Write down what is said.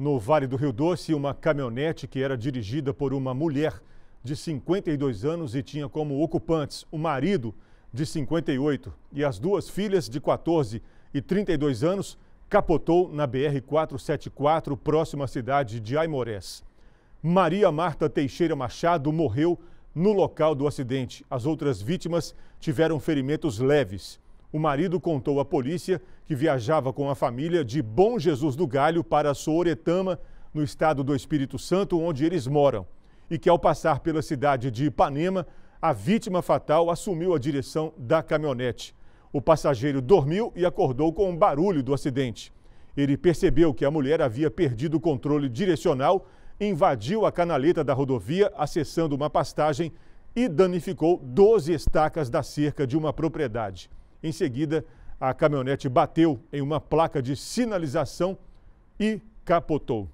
No Vale do Rio Doce, uma caminhonete que era dirigida por uma mulher de 52 anos e tinha como ocupantes o marido de 58 e as duas filhas de 14 e 32 anos, capotou na BR-474, próxima à cidade de Aimorés. Maria Marta Teixeira Machado morreu no local do acidente. As outras vítimas tiveram ferimentos leves o marido contou à polícia que viajava com a família de Bom Jesus do Galho para Sooretama, no estado do Espírito Santo, onde eles moram, e que ao passar pela cidade de Ipanema, a vítima fatal assumiu a direção da caminhonete. O passageiro dormiu e acordou com o um barulho do acidente. Ele percebeu que a mulher havia perdido o controle direcional, invadiu a canaleta da rodovia, acessando uma pastagem e danificou 12 estacas da cerca de uma propriedade. Em seguida, a caminhonete bateu em uma placa de sinalização e capotou.